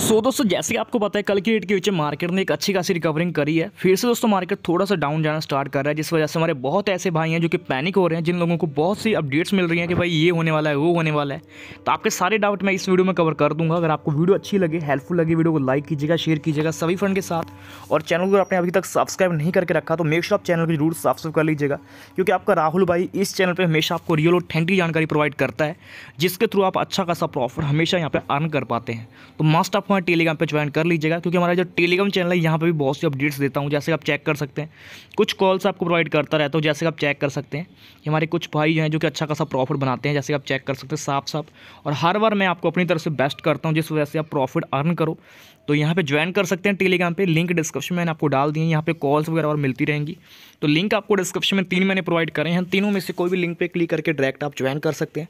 सो so, दोस्तों जैसे आपको पता है कल की डेट के पीछे मार्केट ने एक अच्छी खासी रिकवरिंग करी है फिर से दोस्तों मार्केट थोड़ा सा डाउन जाना स्टार्ट कर रहा है जिस वजह से हमारे बहुत ऐसे भाई हैं जो कि पैनिक हो रहे हैं जिन लोगों को बहुत सी अपडेट्स मिल रही हैं कि भाई ये होने वाला है वो होने वाला है तो आपके सारे डाउट मैं इस वीडियो में कवर कर दूंगा अगर आपको वीडियो अच्छी लगे हेल्पफुल लगे वीडियो को लाइक कीजिएगा शेयर कीजिएगा सभी फ्रेंड के साथ और चैनल को आपने अभी तक सब्सक्राइब नहीं करके रखा तो मेक श्योर आप चैनल को जरूर सब्सक्राइब कर लीजिएगा क्योंकि आपका राहुल भाई इस चैनल पर हमेशा आपको रियल और ठेंटी जानकारी प्रोवाइड करता है जिसके थ्रू आप अच्छा खासा प्रॉफिट हमेशा यहाँ पर अर्न कर पाते हैं तो मास्ट आप हमारे टेलीग्राम पर ज्वाइन कर लीजिएगा क्योंकि हमारा जो टेलीग्राम चैनल है यहाँ पर भी बहुत सी अपडेट्स देता हूँ जैसे आप चेक कर सकते हैं कुछ कॉल्स आपको प्रोवाइड करता रहता हूँ जैसे आप चेक कर सकते हैं कि हमारे कुछ भाई हैं जो कि अच्छा खासा प्रॉफिट बनाते हैं जैसे आप चेक कर सकते हैं साफ साफ और हर बार मैं आपको अपनी तरफ से बेस्ट करता हूँ जिस वजह से आप प्रॉफिट अर्न करो तो यहाँ पर ज्वाइन कर सकते हैं टेलीग्राम पर लिंक डिस्क्रिप्शन में आपको डाल दिए यहाँ पर कॉल्स वगैरह और मिलती रहेंगी तो लिंक आपको डिस्क्रिप्शन में तीन मैंने प्रोवाइड करें हैं तीनों में से कोई भी लिंक पर क्लिक करके डायरेक्ट आप ज्वाइन कर सकते हैं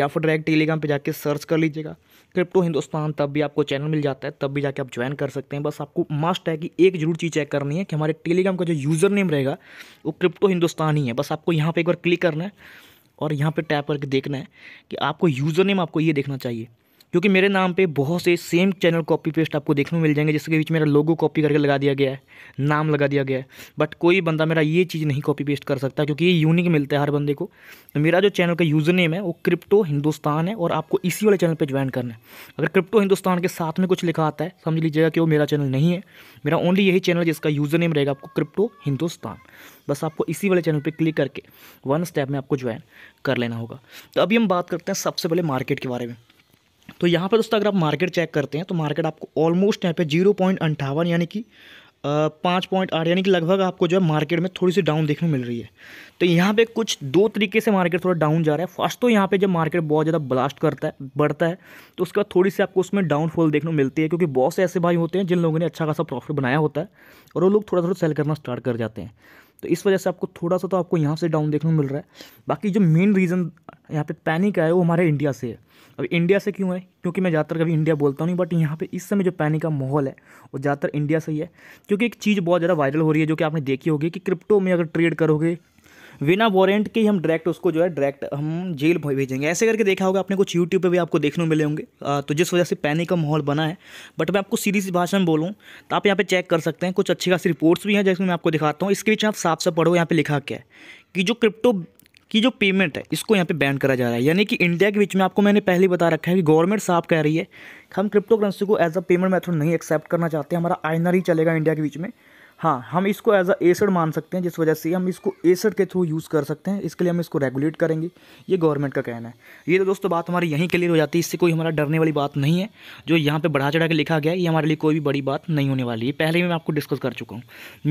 या फिर डायरेक्ट टेलीग्राम पर जाकर सर्च कर लीजिएगा क्रिप्टो हिंदुस्तान तब भी आपको चैनल मिल जाता है तब भी जाके आप ज्वाइन कर सकते हैं बस आपको मस्ट है कि एक जरूर चीज़ चेक करनी है कि हमारे टेलीग्राम का जो यूज़र नेम रहेगा वो क्रिप्टो हिंदुस्तान ही है बस आपको यहाँ पर एक बार क्लिक करना है और यहाँ पर टैप करके देखना है कि आपको यूज़र नेम आपको ये देखना चाहिए क्योंकि मेरे नाम पे बहुत से सेम चैनल कॉपी पेस्ट आपको देखने को मिल जाएंगे जिसके बीच मेरा लोगो कॉपी करके लगा दिया गया है नाम लगा दिया गया है बट कोई बंदा मेरा ये चीज़ नहीं कॉपी पेस्ट कर सकता क्योंकि ये यूनिक मिलता है हर बंदे को तो मेरा जो चैनल का यूज़र नेम है वो क्रिप्टो हिंदुस्तान है और आपको इसी वाले चैनल पर ज्वाइन करना है अगर क्रिप्टो हिंदुस्तान के साथ में कुछ लिखा आता है समझ लीजिएगा कि वो मेरा चैनल नहीं है मेरा ओनली यही चैनल जिसका यूज़र नेम रहेगा आपको क्रिप्टो हिंदुस्तान बस आपको इसी वाले चैनल पर क्लिक करके वन स्टेप में आपको ज्वाइन कर लेना होगा तो अभी हम बात करते हैं सबसे पहले मार्केट के बारे में तो यहाँ पर दोस्तों अगर आप मार्केट चेक करते हैं तो मार्केट आपको ऑलमोस्ट यहाँ पे जीरो पॉइंट अंठावन यानी कि पाँच पॉइंट आठ यानी कि लगभग आपको जो है मार्केट में थोड़ी सी डाउन देखने मिल रही है तो यहाँ पे कुछ दो तरीके से मार्केट थोड़ा डाउन जा रहा है फर्स्ट तो यहाँ पे जब मार्केट बहुत ज़्यादा ब्लास्ट करता है बढ़ता है तो उसके बाद थोड़ी सी आपको उसमें डाउनफॉल देखने को मिलती है क्योंकि बहुत से ऐसे भाई होते हैं जिन लोगों ने अच्छा खासा प्रॉफिट बनाया होता है और वो लोग थोड़ा थोड़ा सेल करना स्टार्ट कर जाते हैं तो इस वजह से आपको थोड़ा सा तो आपको यहाँ से डाउन देखने को मिल रहा है बाकी जो मेन रीज़न यहाँ पे पैनिक आया वो हमारे इंडिया से है अब इंडिया से क्यों है क्योंकि मैं ज़्यादातर कभी इंडिया बोलता नहीं बट यहाँ पे इस समय जो पैनिक का माहौल है वो ज़्यादातर इंडिया से ही है क्योंकि एक चीज़ बहुत ज़्यादा वायरल हो रही है जो कि आपने देखी होगी कि क्रिप्टो में अगर ट्रेड करोगे बिना वारंट के ही हम डायरेक्ट उसको जो है डायरेक्ट हम जेल भेजेंगे ऐसे करके देखा होगा आपने कुछ यूट्यूब पर भी आपको देखने मिले होंगे तो जिस वजह से पैनिक का माहौल बना है बट मैं आपको सीधी सी भाषा में बोलूँ तो आप यहाँ पे चेक कर सकते हैं कुछ अच्छी खासी रिपोर्ट्स भी हैं जैसे मैं आपको दिखाता हूँ इसके बीच आप साफ साफ पढ़ो यहाँ पे लिखा क्या है कि जो क्रिप्टो कि जो पेमेंट है इसको यहाँ पे बैन करा जा रहा है यानी कि इंडिया के बीच में आपको मैंने पहले बता रखा है कि गवर्नमेंट साफ कह रही है कि हम क्रिप्टो करेंसी को एज अ पेमेंट मेथड नहीं एक्सेप्ट करना चाहते हमारा आइनर ही चलेगा इंडिया के बीच में हाँ हम इसको एज अ एसड मान सकते हैं जिस वजह से हम इसको एसड e के थ्रू यूज़ कर सकते हैं इसके लिए हम इसको रेगुलेट करेंगे ये गवर्नमेंट का कहना है ये तो दोस्तों बात हमारी यहीं क्लियर हो जाती है इससे कोई हमारा डरने वाली बात नहीं है जो यहाँ पर बढ़ा चढ़ा के लिखा गया ये हमारे लिए कोई भी बड़ी बात नहीं होने वाली है पहले ही मैं आपको डिस्कस कर चुका हूँ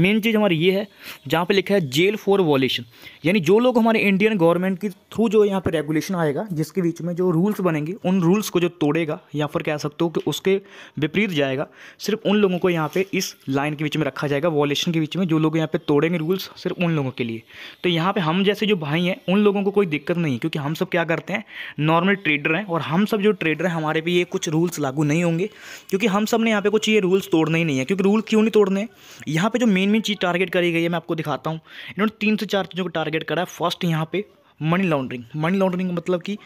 मेन चीज़ हमारी ये है जहाँ पर लिखा है जेल फॉर वॉल्यूशन यानी जो लोग हमारे इंडियन गवर्नमेंट के थ्रू जो यहाँ पर रेगुलेशन आएगा जिसके बीच में जो रूल्स बनेंगे उन रूल्स को जो तोड़ेगा या फिर कह सकते हो कि उसके विपरीत जाएगा सिर्फ उन लोगों को यहाँ पर इस लाइन के बीच में रखा जाएगा पॉपुलेशन के बीच में जो लोग यहाँ पे तोड़ेंगे रूल्स सिर्फ उन लोगों के लिए तो यहाँ पे हम जैसे जो भाई हैं उन लोगों को कोई दिक्कत नहीं है क्योंकि हम सब क्या करते हैं नॉर्मल ट्रेडर हैं और हम सब जो ट्रेडर हैं हमारे पे ये कुछ रूल्स लागू नहीं होंगे क्योंकि हम सब ने यहाँ पे कुछ ये रूल्स तोड़ने ही नहीं है क्योंकि रूल क्यों नहीं तोड़ने यहाँ पर जो मेन मेन चीज़ टारगेट करी गई है मैं आपको दिखाता हूँ इन्होंने तीन से चार चीज़ों को टारगेट करा है फर्स्ट यहाँ पर मनी लॉन्ड्रिंग मनी लॉन्ड्रिंग मतलब कि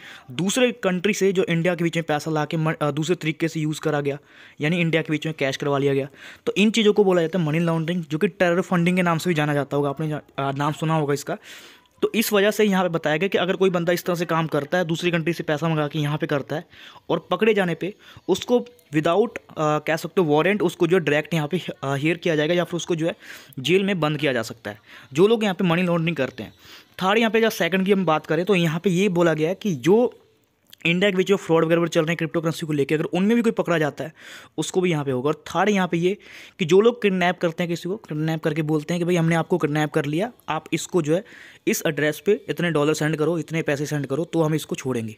दूसरे कंट्री से जो इंडिया के बीच में पैसा ला के दूसरे तरीके से यूज़ करा गया यानी इंडिया के बीच में कैश करवा लिया गया तो इन चीज़ों को बोला जाता है मनी लॉन्ड्रिंग जो कि टेरर फंडिंग के नाम से भी जाना जाता होगा आपने नाम सुना होगा इसका तो इस वजह से यहाँ पे बताया गया कि अगर कोई बंदा इस तरह से काम करता है दूसरी कंट्री से पैसा मंगा के यहाँ पे करता है और पकड़े जाने पे उसको विदाउट कह सकते हो वारंट उसको जो है डायरेक्ट यहाँ पे हेयर किया जाएगा या फिर उसको जो है जेल में बंद किया जा सकता है जो लोग यहाँ पर मनी लॉन्ड्रिंग करते हैं थर्ड यहाँ पर जब सेकंड की हम बात करें तो यहाँ पर ये बोला गया है कि जो इंडिया के बीच जो फ्रॉड वगैरह चल रहे हैं क्रिप्टो करेंसी को लेकर अगर उनमें भी कोई पकड़ा जाता है उसको भी यहाँ पे होगा और थर्ड यहाँ पे ये कि जो लोग किडनैप करते हैं किसी को किडनैप करके बोलते हैं कि भाई हमने आपको किडनैप कर लिया आप इसको जो है इस एड्रेस पे इतने डॉलर सेंड करो इतने पैसे सेंड करो तो हम इसको छोड़ेंगे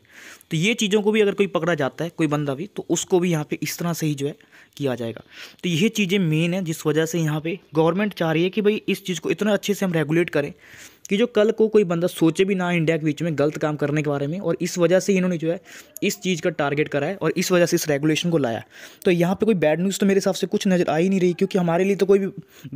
तो ये चीज़ों को भी अगर कोई पकड़ा जाता है कोई बंदा भी तो उसको भी यहाँ पर इस तरह से ही जो है किया जाएगा तो ये चीज़ें मेन है जिस वजह से यहाँ पर गवर्नमेंट चाह रही है कि भाई इस चीज़ को इतना अच्छे से हम रेगुलेट करें कि जो कल को कोई बंदा सोचे भी ना इंडिया के बीच में गलत काम करने के बारे में और इस वजह से इन्होंने जो है इस चीज़ का टारगेट करा है और इस वजह से इस रेगुलेशन को लाया तो यहाँ पर कोई बैड न्यूज़ तो मेरे हिसाब से कुछ नज़र आ ही नहीं रही क्योंकि हमारे लिए तो कोई भी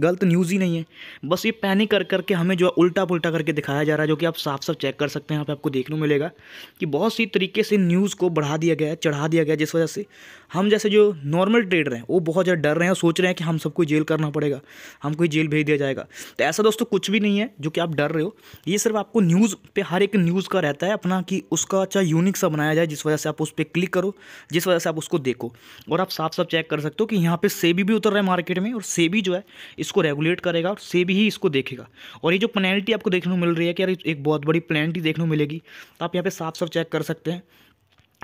गलत न्यूज़ ही नहीं है बस ये पैनिक कर करके हमें जो है उल्टा पुलटा करके दिखाया जा रहा है जो कि आप साफ साफ चेक कर सकते हैं यहाँ पर आपको देखने को मिलेगा कि बहुत सी तरीके से न्यूज़ को बढ़ा दिया गया है चढ़ा दिया गया जिस वजह से हम जैसे जो नॉर्मल ट्रेडर हैं वो बहुत ज़्यादा डर रहे हैं और सोच रहे हैं कि हम सबको जेल करना पड़ेगा हमको जेल भेज दिया जाएगा तो ऐसा दोस्तों कुछ भी नहीं है जो कि आप डर रहे रहे हो ये सिर्फ आपको न्यूज़ पे हर एक न्यूज़ का रहता है अपना कि उसका अच्छा यूनिक सा बनाया जाए जिस वजह से आप उस पर क्लिक करो जिस वजह से आप उसको देखो और आप साफ साफ चेक कर सकते हो कि यहाँ पर सेबी भी उतर रहा है मार्केट में और सेबी जो है इसको रेगुलेट करेगा और सेबी ही इसको देखेगा और ये जो पेनल्टी आपको देखने को मिल रही है कि यार एक बहुत बड़ी पेनल्टी देखने को मिलेगी तो आप यहाँ पर साफ साफ चेक कर सकते हैं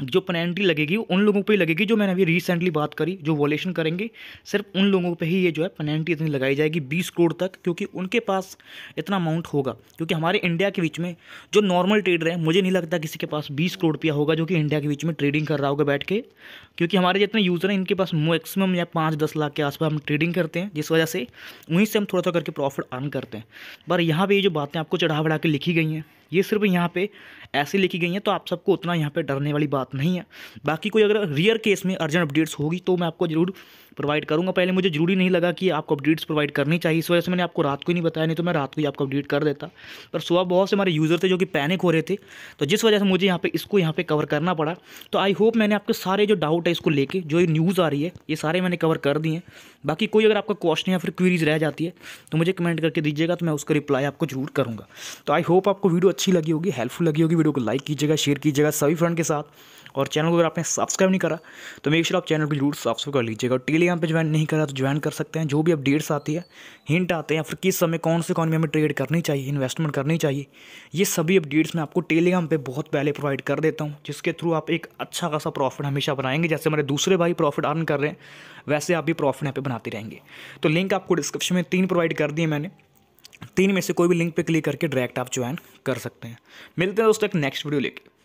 जो पेनल्टी लगेगी उन लोगों पे लगेगी जो मैंने अभी रिसेंटली बात करी जो वॉलेशन करेंगे सिर्फ उन लोगों पे ही ये जो है पेनल्टी इतनी लगाई जाएगी बीस करोड़ तक क्योंकि उनके पास इतना अमाउंट होगा क्योंकि हमारे इंडिया के बीच में जो नॉर्मल ट्रेडर हैं मुझे नहीं लगता किसी के पास बीस करोड़ रुपया होगा जो कि इंडिया के बीच में ट्रेडिंग कर रहा होगा बैठ के क्योंकि हमारे जितने यूज़र हैं इनके पास मैक्सिमम या पाँच दस लाख के आसपास हम ट्रेडिंग करते हैं जिस वजह से वहीं से हम थोड़ा थोड़ा करके प्रॉफिट अर्न करते हैं पर यहाँ पर ये जो बातें आपको चढ़ा बढ़ा के लिखी गई हैं ये सिर्फ यहाँ पे ऐसे लिखी गई हैं तो आप सबको उतना यहाँ पे डरने वाली बात नहीं है बाकी कोई अगर रियर केस में अर्जेंट अपडेट्स होगी तो मैं आपको जरूर प्रोवाइड करूँगा पहले मुझे जरूरी नहीं लगा कि आपको अपडेट्स प्रोवाइड करनी चाहिए इस वजह से मैंने आपको रात को ही नहीं बताया नहीं तो मैं रात को ही आपको अपडेट कर देता पर सुबह बहुत से हमारे यूज़र थे जो कि पैनिक हो रहे थे तो जिस वजह से मुझे यहाँ पर इसको यहाँ पर कवर करना पड़ा तो आई होप मैंने आपके सारे जो डाउट है इसको लेके जो ये न्यूज़ आ रही है ये सारे मैंने कवर कर दिए हैं बाकी कोई अगर आपका क्वेश्चन या फिर क्वीरीज रह जाती है तो मुझे कमेंट करके दीजिएगा तो मैं उसका रिप्लाई आपको जरूर करूँगा तो आई होप आपको वीडियो अच्छी लगी होगी हेल्पफुल लगी होगी वीडियो को लाइक कीजिएगा शेयर कीजिएगा सभी फ्रेंड के साथ और चैनल को अगर आपने सब्सक्राइब नहीं करा तो मेक श्योर आप चैनल को जरूर सब्सक्राइब कर लीजिएगा और टेलीग्राम पे ज्वाइन नहीं करा तो ज्वाइन कर सकते हैं जो भी अपडेट्स आती है हिंट आते हैं फिर किस समय कौन से इकॉनमी हमें ट्रेड करनी चाहिए इन्वेस्टमेंट करनी चाहिए ये सभी अपडेट्स मैं आपको टेलीग्राम पर बहुत पहले प्रोवाइड कर देता हूँ जिसके थ्रू आप एक अच्छा खासा प्रॉफिट हमेशा बनाएंगे जैसे हमारे दूसरे भाई प्रॉफिट अर्न कर रहे हैं वैसे आप भी प्रॉफिट यहाँ पे बनाते रहेंगे तो लिंक आपको डिस्क्रिप्शन में तीन प्रोवाइड कर दिए मैंने तीन में से कोई भी लिंक पे क्लिक करके डायरेक्ट आप ज्वाइन कर सकते हैं मिलते हैं दोस्तों एक नेक्स्ट वीडियो लेके